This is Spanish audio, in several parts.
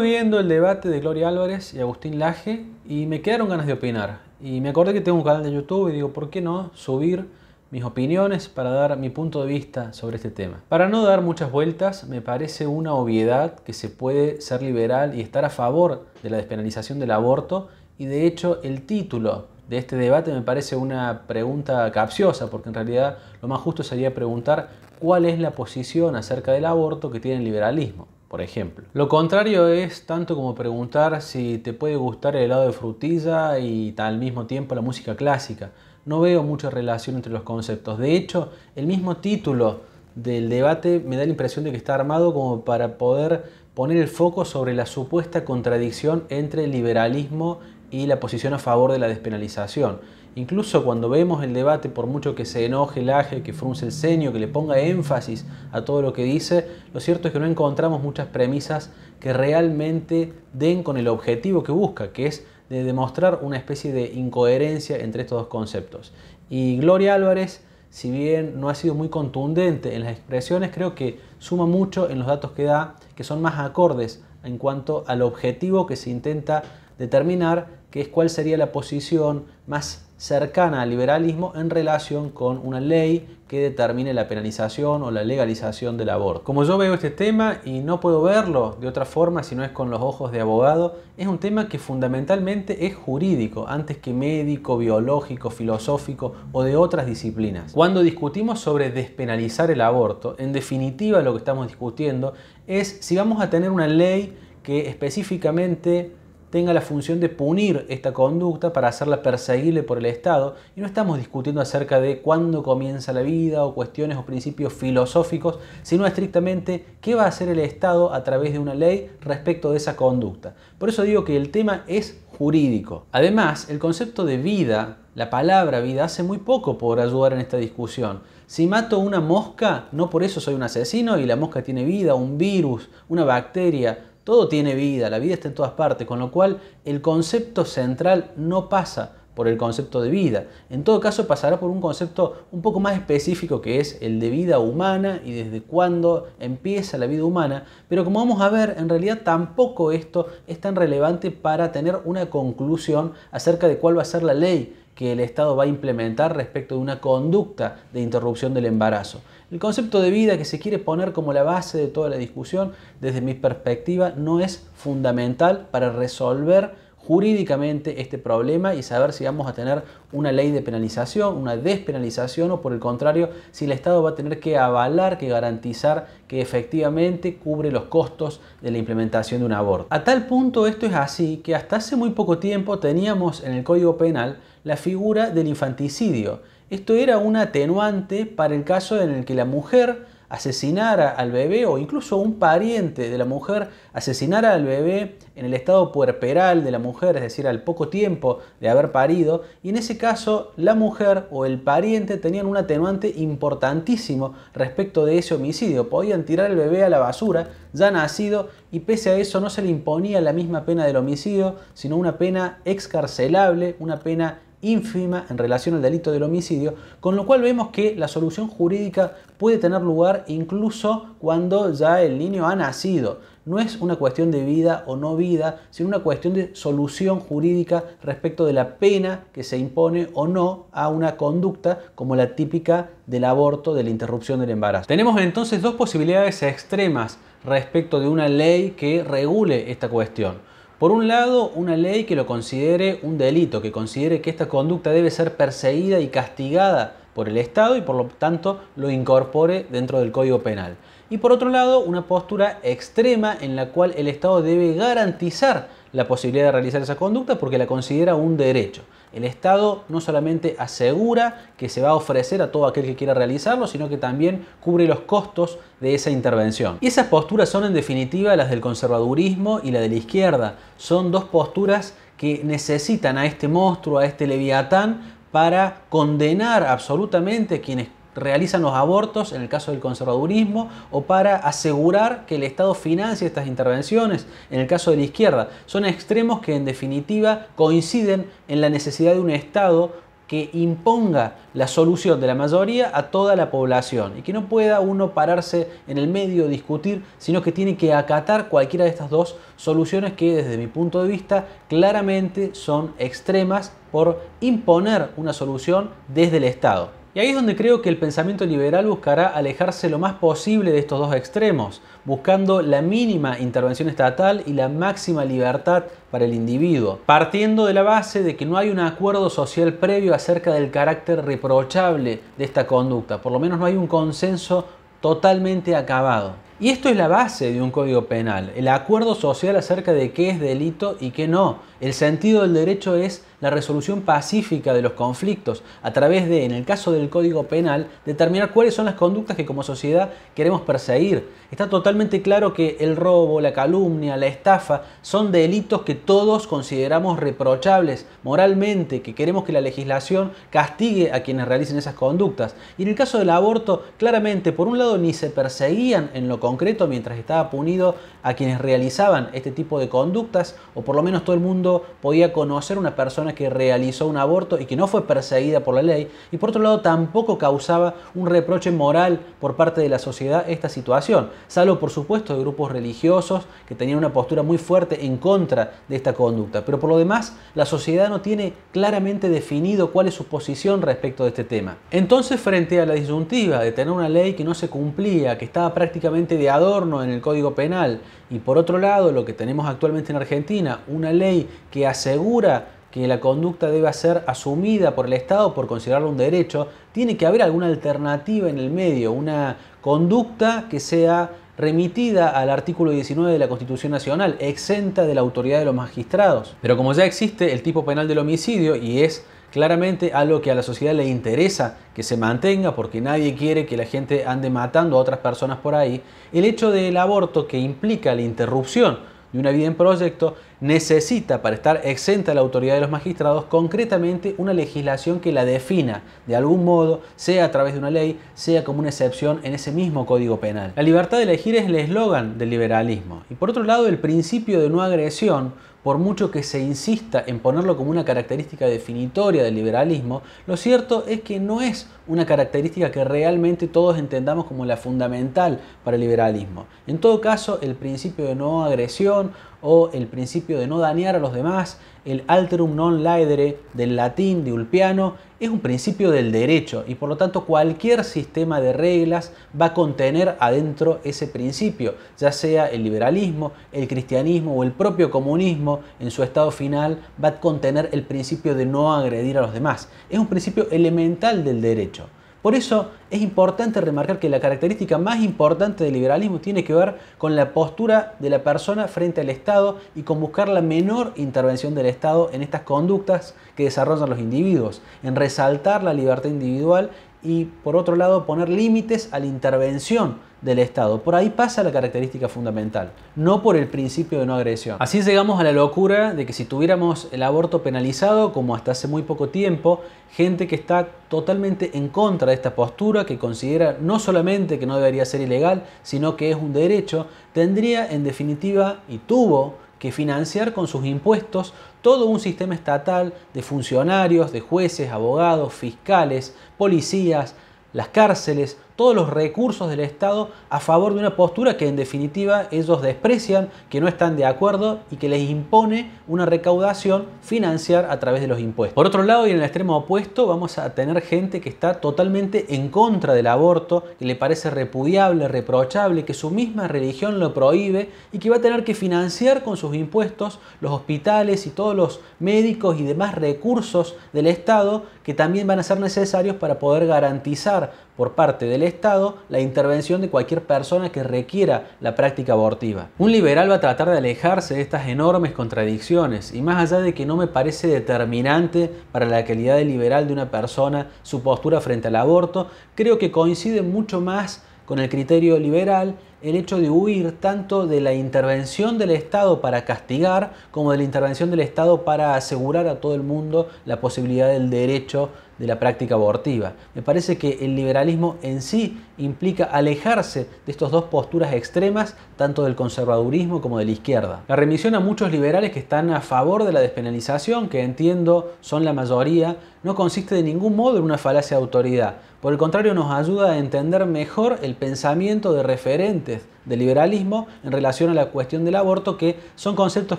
viendo el debate de Gloria Álvarez y Agustín Laje y me quedaron ganas de opinar. Y me acordé que tengo un canal de YouTube y digo, ¿por qué no subir mis opiniones para dar mi punto de vista sobre este tema? Para no dar muchas vueltas, me parece una obviedad que se puede ser liberal y estar a favor de la despenalización del aborto y de hecho el título de este debate me parece una pregunta capciosa, porque en realidad lo más justo sería preguntar cuál es la posición acerca del aborto que tiene el liberalismo por ejemplo. Lo contrario es tanto como preguntar si te puede gustar el helado de frutilla y al mismo tiempo la música clásica. No veo mucha relación entre los conceptos. De hecho, el mismo título del debate me da la impresión de que está armado como para poder poner el foco sobre la supuesta contradicción entre el liberalismo y la posición a favor de la despenalización. Incluso cuando vemos el debate, por mucho que se enoje, el aje, que frunce el ceño, que le ponga énfasis a todo lo que dice, lo cierto es que no encontramos muchas premisas que realmente den con el objetivo que busca, que es de demostrar una especie de incoherencia entre estos dos conceptos. Y Gloria Álvarez, si bien no ha sido muy contundente en las expresiones, creo que suma mucho en los datos que da, que son más acordes en cuanto al objetivo que se intenta determinar, que es cuál sería la posición más cercana al liberalismo en relación con una ley que determine la penalización o la legalización del aborto. Como yo veo este tema y no puedo verlo de otra forma si no es con los ojos de abogado, es un tema que fundamentalmente es jurídico, antes que médico, biológico, filosófico o de otras disciplinas. Cuando discutimos sobre despenalizar el aborto, en definitiva lo que estamos discutiendo es si vamos a tener una ley que específicamente tenga la función de punir esta conducta para hacerla perseguible por el Estado. Y no estamos discutiendo acerca de cuándo comienza la vida o cuestiones o principios filosóficos, sino estrictamente qué va a hacer el Estado a través de una ley respecto de esa conducta. Por eso digo que el tema es jurídico. Además, el concepto de vida, la palabra vida, hace muy poco por ayudar en esta discusión. Si mato una mosca, no por eso soy un asesino y la mosca tiene vida, un virus, una bacteria, todo tiene vida, la vida está en todas partes, con lo cual el concepto central no pasa por el concepto de vida. En todo caso pasará por un concepto un poco más específico que es el de vida humana y desde cuándo empieza la vida humana, pero como vamos a ver, en realidad tampoco esto es tan relevante para tener una conclusión acerca de cuál va a ser la ley que el Estado va a implementar respecto de una conducta de interrupción del embarazo. El concepto de vida que se quiere poner como la base de toda la discusión, desde mi perspectiva, no es fundamental para resolver jurídicamente este problema y saber si vamos a tener una ley de penalización, una despenalización o por el contrario, si el Estado va a tener que avalar, que garantizar que efectivamente cubre los costos de la implementación de un aborto. A tal punto esto es así que hasta hace muy poco tiempo teníamos en el Código Penal la figura del infanticidio. Esto era un atenuante para el caso en el que la mujer asesinara al bebé o incluso un pariente de la mujer asesinara al bebé en el estado puerperal de la mujer, es decir, al poco tiempo de haber parido, y en ese caso la mujer o el pariente tenían un atenuante importantísimo respecto de ese homicidio, podían tirar al bebé a la basura ya nacido y pese a eso no se le imponía la misma pena del homicidio, sino una pena excarcelable, una pena ínfima en relación al delito del homicidio, con lo cual vemos que la solución jurídica puede tener lugar incluso cuando ya el niño ha nacido. No es una cuestión de vida o no vida, sino una cuestión de solución jurídica respecto de la pena que se impone o no a una conducta como la típica del aborto, de la interrupción del embarazo. Tenemos entonces dos posibilidades extremas respecto de una ley que regule esta cuestión. Por un lado, una ley que lo considere un delito, que considere que esta conducta debe ser perseguida y castigada por el Estado y por lo tanto lo incorpore dentro del Código Penal y por otro lado una postura extrema en la cual el Estado debe garantizar la posibilidad de realizar esa conducta porque la considera un derecho. El Estado no solamente asegura que se va a ofrecer a todo aquel que quiera realizarlo, sino que también cubre los costos de esa intervención. Y esas posturas son en definitiva las del conservadurismo y la de la izquierda. Son dos posturas que necesitan a este monstruo, a este leviatán, para condenar absolutamente a quienes realizan los abortos en el caso del conservadurismo o para asegurar que el Estado financie estas intervenciones en el caso de la izquierda. Son extremos que en definitiva coinciden en la necesidad de un Estado que imponga la solución de la mayoría a toda la población y que no pueda uno pararse en el medio, discutir, sino que tiene que acatar cualquiera de estas dos soluciones que desde mi punto de vista claramente son extremas por imponer una solución desde el Estado. Y ahí es donde creo que el pensamiento liberal buscará alejarse lo más posible de estos dos extremos, buscando la mínima intervención estatal y la máxima libertad para el individuo, partiendo de la base de que no hay un acuerdo social previo acerca del carácter reprochable de esta conducta, por lo menos no hay un consenso totalmente acabado. Y esto es la base de un código penal, el acuerdo social acerca de qué es delito y qué no, el sentido del derecho es la resolución pacífica de los conflictos a través de, en el caso del Código Penal, determinar cuáles son las conductas que como sociedad queremos perseguir. Está totalmente claro que el robo, la calumnia, la estafa son delitos que todos consideramos reprochables moralmente, que queremos que la legislación castigue a quienes realicen esas conductas. Y en el caso del aborto, claramente, por un lado, ni se perseguían en lo concreto mientras estaba punido a quienes realizaban este tipo de conductas, o por lo menos todo el mundo podía conocer una persona que realizó un aborto y que no fue perseguida por la ley, y por otro lado tampoco causaba un reproche moral por parte de la sociedad esta situación, salvo por supuesto de grupos religiosos que tenían una postura muy fuerte en contra de esta conducta. Pero por lo demás, la sociedad no tiene claramente definido cuál es su posición respecto de este tema. Entonces, frente a la disyuntiva de tener una ley que no se cumplía, que estaba prácticamente de adorno en el Código Penal, y por otro lado, lo que tenemos actualmente en Argentina, una ley que asegura que la conducta debe ser asumida por el Estado por considerarlo un derecho, tiene que haber alguna alternativa en el medio, una conducta que sea remitida al artículo 19 de la Constitución Nacional, exenta de la autoridad de los magistrados. Pero como ya existe el tipo penal del homicidio y es Claramente algo que a la sociedad le interesa que se mantenga porque nadie quiere que la gente ande matando a otras personas por ahí. El hecho del aborto que implica la interrupción de una vida en proyecto necesita, para estar exenta de la autoridad de los magistrados, concretamente una legislación que la defina de algún modo, sea a través de una ley, sea como una excepción en ese mismo código penal. La libertad de elegir es el eslogan del liberalismo y por otro lado el principio de no agresión por mucho que se insista en ponerlo como una característica definitoria del liberalismo, lo cierto es que no es una característica que realmente todos entendamos como la fundamental para el liberalismo. En todo caso, el principio de no agresión o el principio de no dañar a los demás, el alterum non laedere del latín de Ulpiano, es un principio del derecho y por lo tanto cualquier sistema de reglas va a contener adentro ese principio, ya sea el liberalismo, el cristianismo o el propio comunismo en su estado final va a contener el principio de no agredir a los demás. Es un principio elemental del derecho. Por eso es importante remarcar que la característica más importante del liberalismo tiene que ver con la postura de la persona frente al Estado y con buscar la menor intervención del Estado en estas conductas que desarrollan los individuos, en resaltar la libertad individual y por otro lado poner límites a la intervención del Estado. Por ahí pasa la característica fundamental, no por el principio de no agresión. Así llegamos a la locura de que si tuviéramos el aborto penalizado, como hasta hace muy poco tiempo, gente que está totalmente en contra de esta postura, que considera no solamente que no debería ser ilegal, sino que es un derecho, tendría en definitiva y tuvo que financiar con sus impuestos todo un sistema estatal de funcionarios, de jueces, abogados, fiscales, policías, las cárceles, todos los recursos del Estado a favor de una postura que en definitiva ellos desprecian, que no están de acuerdo y que les impone una recaudación financiar a través de los impuestos. Por otro lado, y en el extremo opuesto, vamos a tener gente que está totalmente en contra del aborto, que le parece repudiable, reprochable, que su misma religión lo prohíbe y que va a tener que financiar con sus impuestos los hospitales y todos los médicos y demás recursos del Estado que también van a ser necesarios para poder garantizar por parte del Estado la intervención de cualquier persona que requiera la práctica abortiva. Un liberal va a tratar de alejarse de estas enormes contradicciones y más allá de que no me parece determinante para la calidad de liberal de una persona su postura frente al aborto, creo que coincide mucho más con el criterio liberal el hecho de huir tanto de la intervención del Estado para castigar como de la intervención del Estado para asegurar a todo el mundo la posibilidad del derecho de la práctica abortiva. Me parece que el liberalismo en sí implica alejarse de estas dos posturas extremas, tanto del conservadurismo como de la izquierda. La remisión a muchos liberales que están a favor de la despenalización, que entiendo son la mayoría, no consiste de ningún modo en una falacia de autoridad. Por el contrario, nos ayuda a entender mejor el pensamiento de referentes del liberalismo en relación a la cuestión del aborto, que son conceptos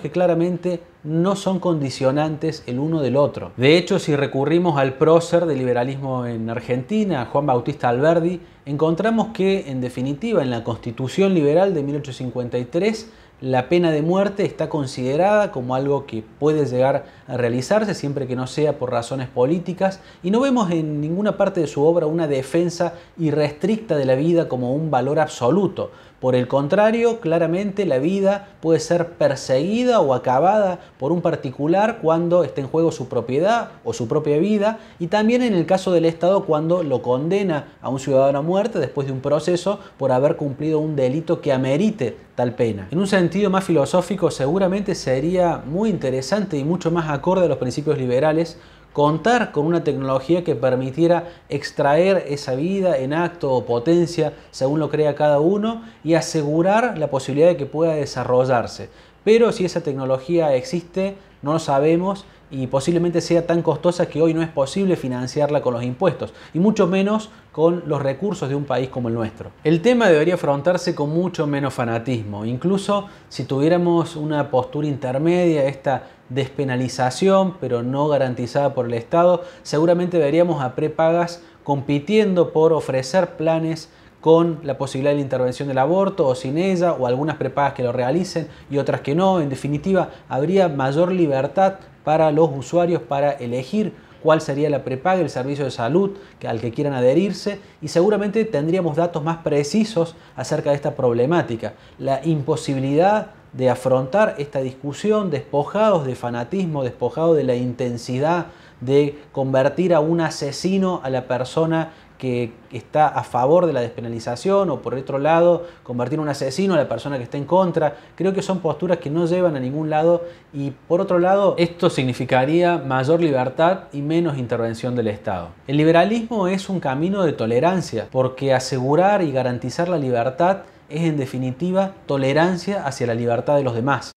que claramente no son condicionantes el uno del otro. De hecho, si recurrimos al prócer del liberalismo en Argentina, Juan Bautista Alberdi, encontramos que, en definitiva, en la Constitución Liberal de 1853, la pena de muerte está considerada como algo que puede llegar a realizarse siempre que no sea por razones políticas y no vemos en ninguna parte de su obra una defensa irrestricta de la vida como un valor absoluto. Por el contrario, claramente la vida puede ser perseguida o acabada por un particular cuando esté en juego su propiedad o su propia vida y también en el caso del Estado cuando lo condena a un ciudadano a muerte después de un proceso por haber cumplido un delito que amerite en un sentido más filosófico seguramente sería muy interesante y mucho más acorde a los principios liberales contar con una tecnología que permitiera extraer esa vida en acto o potencia según lo crea cada uno y asegurar la posibilidad de que pueda desarrollarse. Pero si esa tecnología existe, no lo sabemos y posiblemente sea tan costosa que hoy no es posible financiarla con los impuestos y mucho menos con los recursos de un país como el nuestro. El tema debería afrontarse con mucho menos fanatismo, incluso si tuviéramos una postura intermedia, esta despenalización pero no garantizada por el Estado, seguramente veríamos a prepagas compitiendo por ofrecer planes con la posibilidad de la intervención del aborto o sin ella, o algunas prepagas que lo realicen y otras que no. En definitiva, habría mayor libertad para los usuarios para elegir cuál sería la prepaga, el servicio de salud al que quieran adherirse y seguramente tendríamos datos más precisos acerca de esta problemática. La imposibilidad de afrontar esta discusión despojados de fanatismo, despojados de la intensidad de convertir a un asesino a la persona que está a favor de la despenalización o por otro lado convertir un asesino a la persona que está en contra. Creo que son posturas que no llevan a ningún lado y por otro lado esto significaría mayor libertad y menos intervención del Estado. El liberalismo es un camino de tolerancia porque asegurar y garantizar la libertad es en definitiva tolerancia hacia la libertad de los demás.